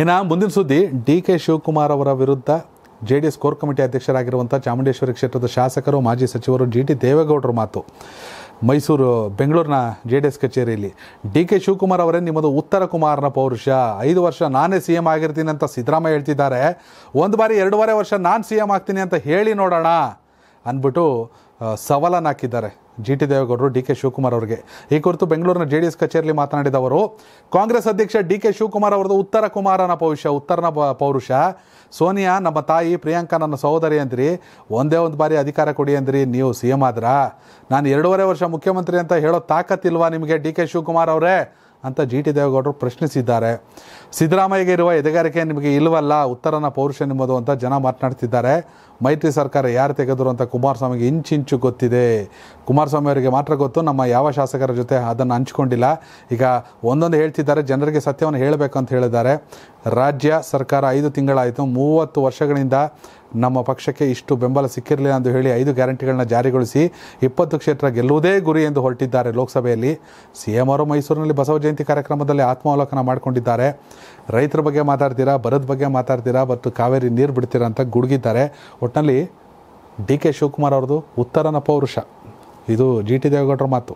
ಇನ್ನು ಮುಂದಿನ ಸುದ್ದಿ ಡಿ ಕೆ ಶಿವಕುಮಾರ್ ಅವರ ವಿರುದ್ಧ J D S core committee ಅಧ್ಯಕ್ಷರಾಗಿರುವಂಥ ಚಾಮುಂಡೇಶ್ವರಿ ಕ್ಷೇತ್ರದ ಶಾಸಕರು ಮಾಜಿ ಸಚಿವರು ಜಿ ಟಿ ದೇವೇಗೌಡರ ಮಾತು ಮೈಸೂರು ಬೆಂಗಳೂರಿನ ಜೆ ಡಿ ಎಸ್ ಕಚೇರಿಯಲ್ಲಿ ಡಿ ಕೆ ಶಿವಕುಮಾರ್ ಅವರೇ ನಿಮ್ಮದು ಉತ್ತರ ಕುಮಾರನ ಪೌರುಷ ಐದು ವರ್ಷ ನಾನೇ ಸಿ ಎಂ ಆಗಿರ್ತೀನಿ ಅಂತ ಸಿದ್ದರಾಮಯ್ಯ ಹೇಳ್ತಿದ್ದಾರೆ ಒಂದು ಬಾರಿ ಎರಡೂವರೆ ವರ್ಷ ನಾನು ಸಿ ಎಂ ಆಗ್ತೀನಿ ಅಂತ ಹೇಳಿ ನೋಡೋಣ ಅಂದ್ಬಿಟ್ಟು ಸವಾಲನ್ನು ಹಾಕಿದ್ದಾರೆ ಜಿ ಟಿ ದೇವೇಗೌಡರು ಡಿ ಕೆ ಶಿವಕುಮಾರ್ ಅವರಿಗೆ ಈ ಕುರಿತು ಬೆಂಗಳೂರಿನ ಜೆ ಡಿ ಎಸ್ ಕಚೇರಿಯಲ್ಲಿ ಮಾತನಾಡಿದ ಅವರು ಕಾಂಗ್ರೆಸ್ ಅಧ್ಯಕ್ಷ ಡಿ ಕೆ ಶಿವಕುಮಾರ್ ಅವ್ರದ್ದು ಉತ್ತರ ಕುಮಾರನ ಪೌರುಷ ಉತ್ತರನ ಪೌರುಷ ಸೋನಿಯಾ ನಮ್ಮ ತಾಯಿ ಪ್ರಿಯಾಂಕಾ ನನ್ನ ಸಹೋದರಿ ಅಂದ್ರಿ ಒಂದೇ ಒಂದು ಬಾರಿ ಅಧಿಕಾರ ಕೊಡಿ ಅಂದ್ರಿ ನೀವು ಸಿ ಎಂ ಆದ್ರಾ ನಾನು ಎರಡೂವರೆ ವರ್ಷ ಮುಖ್ಯಮಂತ್ರಿ ಅಂತ ಹೇಳೋ ತಾಕತ್ತಿಲ್ವಾ ನಿಮಗೆ ಡಿ ಕೆ ಶಿವಕುಮಾರ್ ಅವರೇ ಅಂತ ಜಿ ಟಿ ದೇವೇಗೌಡರು ಪ್ರಶ್ನಿಸಿದ್ದಾರೆ ಸಿದ್ದರಾಮಯ್ಯಗೆ ಇರುವ ಎದೆಗಾರಿಕೆ ನಿಮಗೆ ಇಲ್ಲವಲ್ಲ ಉತ್ತರನ ಪೌರುಷ ನಿಮ್ಮದು ಅಂತ ಜನ ಮಾತನಾಡ್ತಿದ್ದಾರೆ ಮೈತ್ರಿ ಸರ್ಕಾರ ಯಾರು ತೆಗೆದರು ಅಂತ ಕುಮಾರಸ್ವಾಮಿಗೆ ಇಂಚಿಂಚು ಗೊತ್ತಿದೆ ಕುಮಾರಸ್ವಾಮಿ ಅವರಿಗೆ ಮಾತ್ರ ಗೊತ್ತು ನಮ್ಮ ಯಾವ ಶಾಸಕರ ಜೊತೆ ಅದನ್ನು ಹಂಚ್ಕೊಂಡಿಲ್ಲ ಈಗ ಒಂದೊಂದು ಹೇಳ್ತಿದ್ದಾರೆ ಜನರಿಗೆ ಸತ್ಯವನ್ನು ಹೇಳಬೇಕು ಅಂತ ಹೇಳಿದ್ದಾರೆ ರಾಜ್ಯ ಸರ್ಕಾರ ಐದು ತಿಂಗಳಾಯಿತು ಮೂವತ್ತು ವರ್ಷಗಳಿಂದ ನಮ್ಮ ಪಕ್ಷಕ್ಕೆ ಇಷ್ಟು ಬೆಂಬಲ ಸಿಕ್ಕಿರಲಿಲ್ಲ ಎಂದು ಹೇಳಿ ಐದು ಗ್ಯಾರಂಟಿಗಳನ್ನ ಜಾರಿಗೊಳಿಸಿ ಇಪ್ಪತ್ತು ಕ್ಷೇತ್ರ ಗೆಲ್ಲುವುದೇ ಗುರಿ ಎಂದು ಹೊರಟಿದ್ದಾರೆ ಲೋಕಸಭೆಯಲ್ಲಿ ಸಿ ಎಂ ಅವರು ಮೈಸೂರಿನಲ್ಲಿ ಬಸವ ಜಯಂತಿ ಕಾರ್ಯಕ್ರಮದಲ್ಲಿ ಆತ್ಮಾವಲೋಕನ ಮಾಡಿಕೊಂಡಿದ್ದಾರೆ ರೈತರ ಬಗ್ಗೆ ಮಾತಾಡ್ತೀರಾ ಬರದ ಬಗ್ಗೆ ಮಾತಾಡ್ತೀರಾ ಮತ್ತು ಕಾವೇರಿ ನೀರು ಬಿಡ್ತೀರಾ ಅಂತ ಗುಡುಗಿದ್ದಾರೆ ಒಟ್ಟಿನಲ್ಲಿ ಡಿ ಕೆ ಶಿವಕುಮಾರ್ ಅವ್ರದ್ದು ಉತ್ತರ ಪೌರುಷ ಇದು ಜಿ ಟಿ ದೇವೇಗೌಡರ ಮಾತು